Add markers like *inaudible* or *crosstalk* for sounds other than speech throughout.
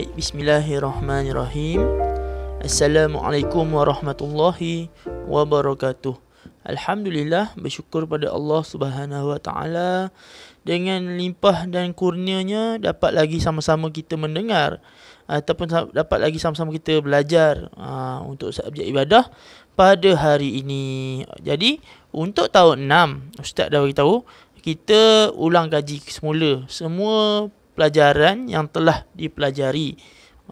Baik, bismillahirrahmanirrahim Assalamualaikum warahmatullahi wabarakatuh Alhamdulillah bersyukur pada Allah Subhanahu Wa Taala dengan limpah dan kurnianya dapat lagi sama-sama kita mendengar ataupun dapat lagi sama-sama kita belajar ha, untuk subjek ibadah pada hari ini. Jadi untuk tahun 6 ustaz dah beritahu kita ulang gaji semula semua pelajaran yang telah dipelajari.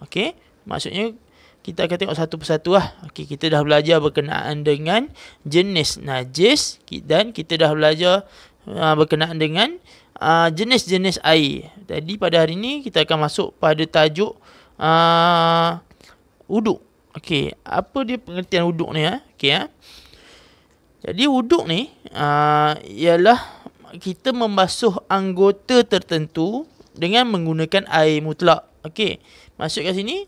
Okey, maksudnya kita akan tengok satu persatu lah. Okey, kita dah belajar berkenaan dengan jenis najis dan kita dah belajar uh, berkenaan dengan uh, jenis-jenis air. Jadi pada hari ini kita akan masuk pada tajuk uh, uduk. Okey, apa dia pengertian uduk ni? Eh? Okey, eh? jadi uduk ni uh, ialah kita membasuh anggota tertentu dengan menggunakan air mutlak. Okey. Masuk kat sini.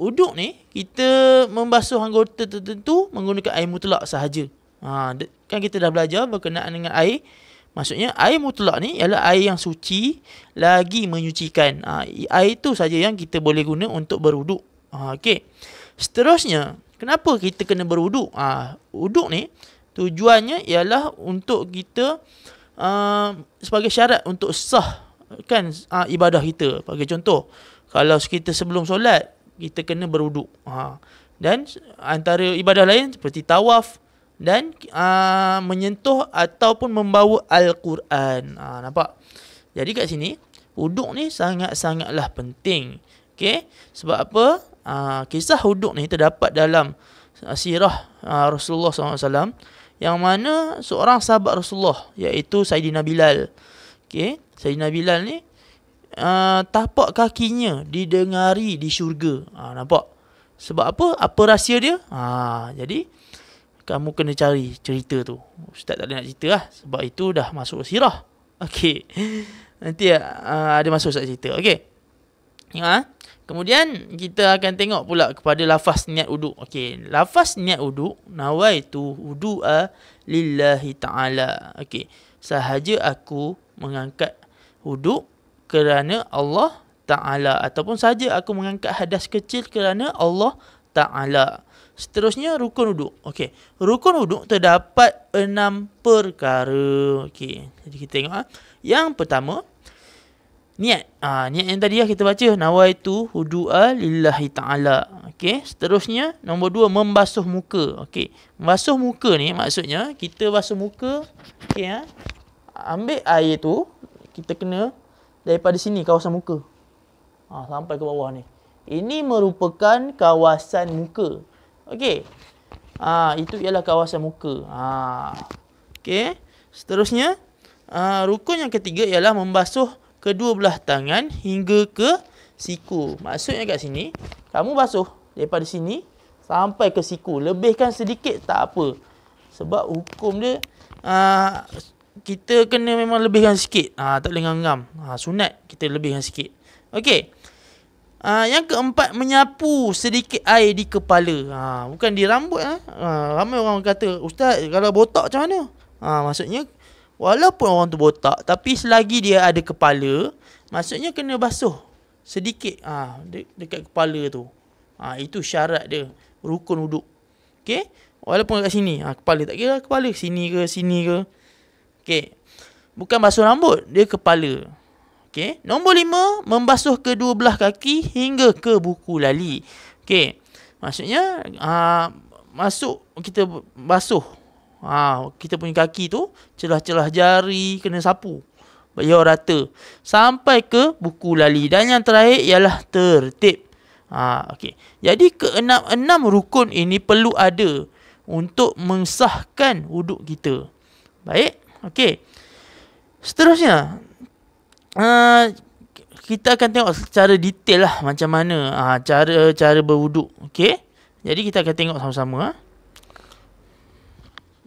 Uduk ni kita membasuh anggota tertentu menggunakan air mutlak sahaja. Ha, kan kita dah belajar berkenaan dengan air. Maksudnya air mutlak ni ialah air yang suci lagi menyucikan. Ha, air itu saja yang kita boleh guna untuk beruduk. Ha, Okey. Seterusnya, kenapa kita kena beruduk? Ha, uduk ni tujuannya ialah untuk kita uh, sebagai syarat untuk sah kan ha, ibadah kita bagi contoh kalau kita sebelum solat kita kena beruduk ha. dan antara ibadah lain seperti tawaf dan ha, menyentuh ataupun membawa al-Quran ha, nampak jadi kat sini wuduk ni sangat-sangatlah penting Okay, sebab apa ha, kisah wuduk ni terdapat dalam ah, sirah ha, Rasulullah SAW yang mana seorang sahabat Rasulullah iaitu Saidina Bilal okey Sayyidina Bilal ni uh, tapak kakinya didengari di syurga. Ha, nampak? Sebab apa? Apa rahsia dia? Ha, jadi, kamu kena cari cerita tu. Ustaz tak ada nak cerita lah. Sebab itu dah masuk sirah. *laughs* Okey. Nanti uh, ada masuk Ustaz cerita. Okey. Ha? Kemudian, kita akan tengok pula kepada lafaz niat uduk. Okey. Lafaz niat uduk. Nawai tu udu'a lillahi ta'ala. Okey. Sahaja aku mengangkat Huduk kerana Allah Ta'ala ataupun saja aku mengangkat hadas kecil kerana Allah Ta'ala. Seterusnya rukun huduk. Okey, rukun huduk terdapat enam perkara. Okey, jadi kita tengok ah. Yang pertama niat. Ah ha, niat yang tadi lah kita baca nawaitu wudu'a lillahi ta'ala. Okey, seterusnya nombor dua membasuh muka. Okey, membasuh muka ni maksudnya kita basuh muka. Okey ah. Ha? Ambil air tu, kita kena daripada sini kawasan muka ha, sampai ke bawah ni ini merupakan kawasan muka okey ha, itu ialah kawasan muka ha. okey seterusnya ha, rukun yang ketiga ialah membasuh kedua belah tangan hingga ke siku maksudnya kat sini kamu basuh daripada sini sampai ke siku lebihkan sedikit tak apa sebab hukum dia ha, kita kena memang lebihkan sikit. Ha, tak boleh ngam-ngam. Ha, sunat kita lebihkan sikit. Okey. Ha, yang keempat, menyapu sedikit air di kepala. Ha, bukan di rambut. Ha? ha. ramai orang kata, Ustaz, kalau botak macam mana? Ha, maksudnya, walaupun orang tu botak, tapi selagi dia ada kepala, maksudnya kena basuh sedikit ha, de- dekat kepala tu. Ha, itu syarat dia. Rukun uduk. Okey. Walaupun kat sini. Ha, kepala tak kira. Kepala sini ke, sini ke. Okey. Bukan basuh rambut, dia kepala. Okey. Nombor lima, membasuh kedua belah kaki hingga ke buku lali. Okey. Maksudnya, uh, masuk kita basuh. Uh, kita punya kaki tu, celah-celah jari kena sapu. Ya rata. Sampai ke buku lali. Dan yang terakhir ialah tertib. Ha, ah, okay. Jadi keenam-enam rukun ini perlu ada untuk mengsahkan wuduk kita. Baik. Okey. Seterusnya, uh, kita akan tengok secara detail lah macam mana uh, cara cara berwuduk. Okey. Jadi kita akan tengok sama-sama.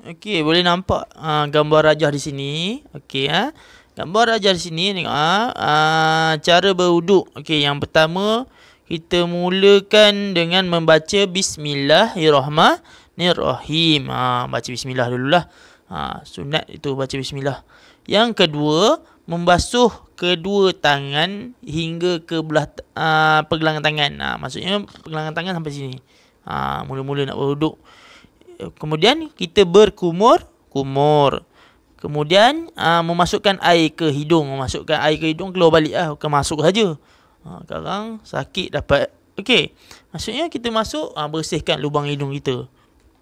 Okey, boleh nampak uh, gambar rajah di sini. Okey ya, Uh. Gambar rajah di sini tengok Uh, uh, cara berwuduk. Okey, yang pertama kita mulakan dengan membaca bismillahirrahmanirrahim. Ah, uh, baca bismillah dululah. Ha, sunat itu baca bismillah. Yang kedua, membasuh kedua tangan hingga ke belah ha, pergelangan tangan. Ha, maksudnya pergelangan tangan sampai sini. Ha, mula-mula nak berduduk. Kemudian kita berkumur, kumur. Kemudian ha, memasukkan air ke hidung, memasukkan air ke hidung keluar balik ah, ha, masuk saja. Ha, sekarang sakit dapat. Okey. Maksudnya kita masuk ha, bersihkan lubang hidung kita.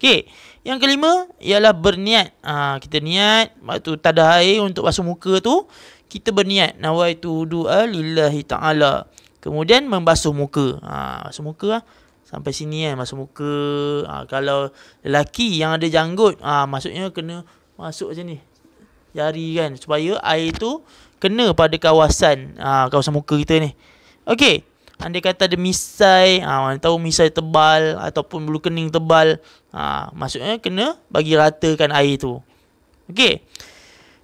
Okey. Yang kelima ialah berniat. Ha, kita niat waktu tada air untuk basuh muka tu kita berniat nawaitu wudu'a lillahi taala. Kemudian membasuh muka. Ha, basuh muka lah. Sampai sini kan masuk muka. Ha, kalau lelaki yang ada janggut, ha, maksudnya kena masuk macam ni. Jari kan supaya air tu kena pada kawasan ha, kawasan muka kita ni. Okey. Andai kata ada misai ha, ah, Mana tahu misai tebal Ataupun bulu kening tebal ha, Maksudnya kena bagi ratakan air tu Okey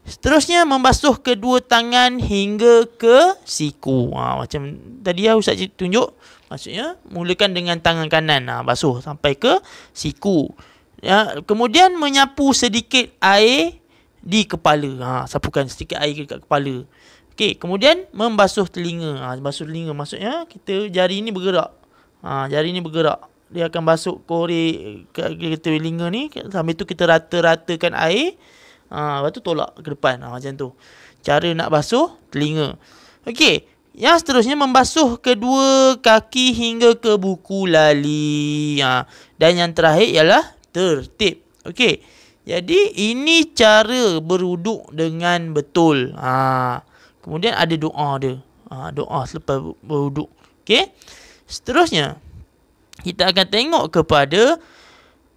Seterusnya membasuh kedua tangan hingga ke siku ha, Macam tadi ya Ustaz tunjuk Maksudnya mulakan dengan tangan kanan ha, Basuh sampai ke siku ya, Kemudian menyapu sedikit air di kepala ha, Sapukan sedikit air ke kepala Okey, kemudian membasuh telinga. Ha, basuh telinga maksudnya kita jari ni bergerak. Ha, jari ni bergerak. Dia akan basuh korek ke, ke, telinga ni. Sambil tu kita rata-ratakan air. Ha, lepas tu tolak ke depan. Ha, macam tu. Cara nak basuh telinga. Okey, yang seterusnya membasuh kedua kaki hingga ke buku lali. Ha. Dan yang terakhir ialah tertib. Okey. Jadi ini cara beruduk dengan betul. Ha. Kemudian ada doa dia. Ha, doa selepas beruduk. Okey. Seterusnya, kita akan tengok kepada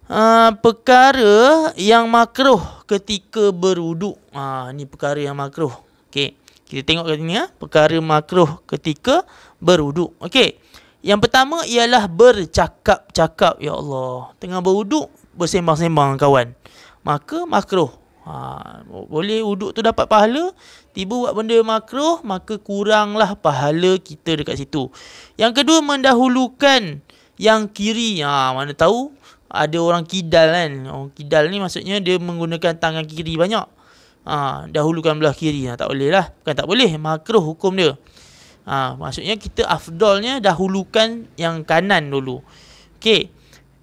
uh, perkara yang makruh ketika beruduk. Ha, ini perkara yang makruh. Okey. Kita tengok kat sini. Ha. Perkara makruh ketika beruduk. Okey. Yang pertama ialah bercakap-cakap. Ya Allah. Tengah beruduk, bersembang-sembang kawan. Maka makruh. Ha, boleh uduk tu dapat pahala Tiba buat benda makruh Maka kuranglah pahala kita dekat situ Yang kedua mendahulukan Yang kiri ha, Mana tahu ada orang kidal kan Orang kidal ni maksudnya dia menggunakan tangan kiri banyak ha, Dahulukan belah kiri ha, Tak boleh lah Bukan tak boleh Makruh hukum dia ha, Maksudnya kita afdolnya dahulukan yang kanan dulu Okay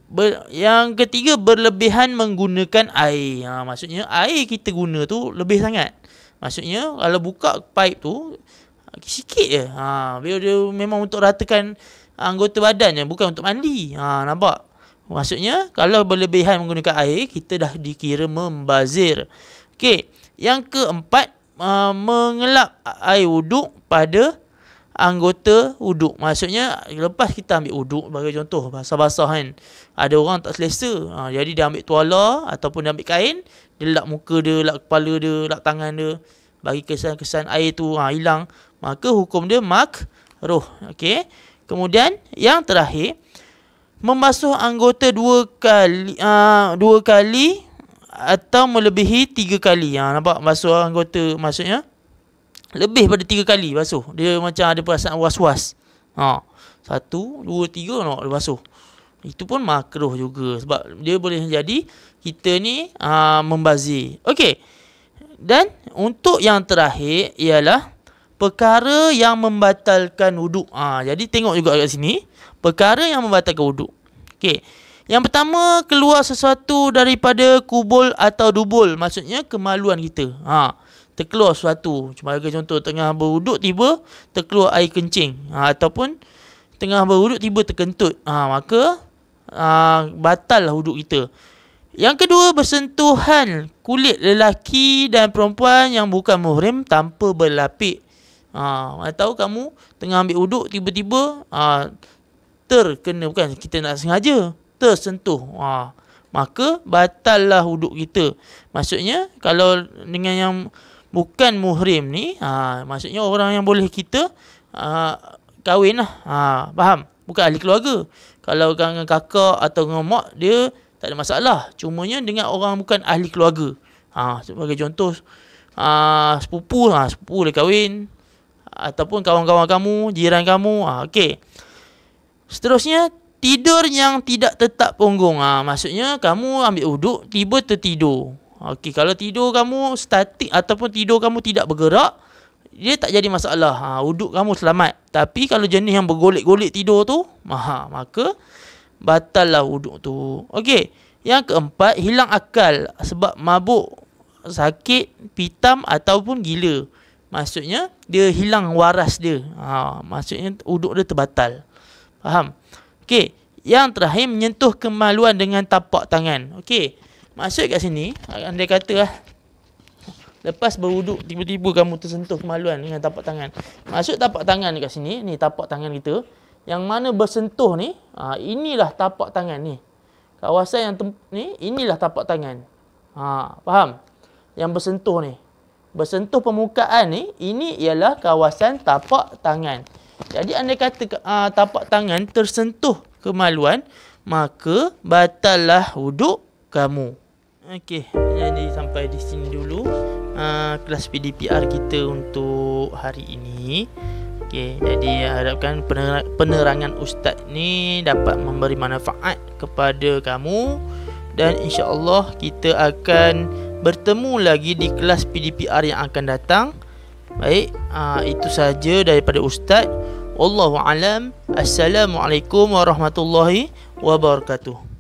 Ber, yang ketiga berlebihan menggunakan air. Ha maksudnya air kita guna tu lebih sangat. Maksudnya kalau buka pipe tu sikit je. Ha dia, dia memang untuk ratakan anggota badan bukan untuk mandi. Ha nampak. Maksudnya kalau berlebihan menggunakan air kita dah dikira membazir. Okey, yang keempat uh, ha, mengelap air wuduk pada anggota uduk. Maksudnya lepas kita ambil uduk bagi contoh basah-basah kan. Ada orang tak selesa. Ha, jadi dia ambil tuala ataupun dia ambil kain. Dia lap muka dia, lap kepala dia, lap tangan dia. Bagi kesan-kesan air tu ha, hilang. Maka hukum dia mak roh. Okay. Kemudian yang terakhir. Membasuh anggota dua kali ha, dua kali atau melebihi tiga kali. Ha, nampak? Basuh anggota maksudnya lebih pada tiga kali basuh. Dia macam ada perasaan was-was. Ha. Satu, dua, tiga nak dia basuh. Itu pun makruh juga. Sebab dia boleh jadi kita ni aa, ha, membazir. Okey. Dan untuk yang terakhir ialah perkara yang membatalkan wuduk. Ha. Jadi tengok juga kat sini. Perkara yang membatalkan wuduk. Okey. Yang pertama, keluar sesuatu daripada kubul atau dubul. Maksudnya kemaluan kita. Haa terkeluar sesuatu. cuma Sebagai contoh, tengah berwuduk tiba terkeluar air kencing. Ha, ataupun tengah berwuduk tiba terkentut. Ha, maka ha, lah wuduk kita. Yang kedua, bersentuhan kulit lelaki dan perempuan yang bukan muhrim tanpa berlapik. Ha, tahu kamu tengah ambil wuduk tiba-tiba ha, terkena. Bukan kita nak sengaja. Tersentuh. Ha, maka batallah wuduk kita. Maksudnya, kalau dengan yang bukan muhrim ni ha, maksudnya orang yang boleh kita ha, kahwin lah ha, faham bukan ahli keluarga kalau kan dengan kakak atau dengan mak dia tak ada masalah cumanya dengan orang bukan ahli keluarga ha, sebagai contoh ha, sepupu ha, sepupu boleh kahwin ataupun kawan-kawan kamu jiran kamu ha, okey seterusnya tidur yang tidak tetap punggung ha, maksudnya kamu ambil uduk tiba tertidur Okey, kalau tidur kamu statik ataupun tidur kamu tidak bergerak, dia tak jadi masalah. Ha, uduk kamu selamat. Tapi kalau jenis yang bergolek-golek tidur tu, maha, maka batallah uduk tu. Okey, yang keempat, hilang akal sebab mabuk, sakit, pitam ataupun gila. Maksudnya, dia hilang waras dia. Ha, maksudnya, uduk dia terbatal. Faham? Okey, yang terakhir, menyentuh kemaluan dengan tapak tangan. Okey, Masuk kat sini, anda ah, kata lah, lepas berwuduk, tiba-tiba kamu tersentuh kemaluan dengan tapak tangan. Masuk tapak tangan kat sini, ni tapak tangan kita, yang mana bersentuh ni, ah, inilah tapak tangan ni. Kawasan yang tem- ni, inilah tapak tangan. Ha, faham? Yang bersentuh ni. Bersentuh permukaan ni, ini ialah kawasan tapak tangan. Jadi anda kata aa, tapak tangan tersentuh kemaluan, maka batallah wuduk kamu. Okey, jadi sampai di sini dulu uh, kelas PDPR kita untuk hari ini. Okey, jadi harapkan penerangan ustaz ni dapat memberi manfaat kepada kamu dan insya-Allah kita akan bertemu lagi di kelas PDPR yang akan datang. Baik, uh, itu saja daripada ustaz. Wallahu alam. Assalamualaikum warahmatullahi wabarakatuh.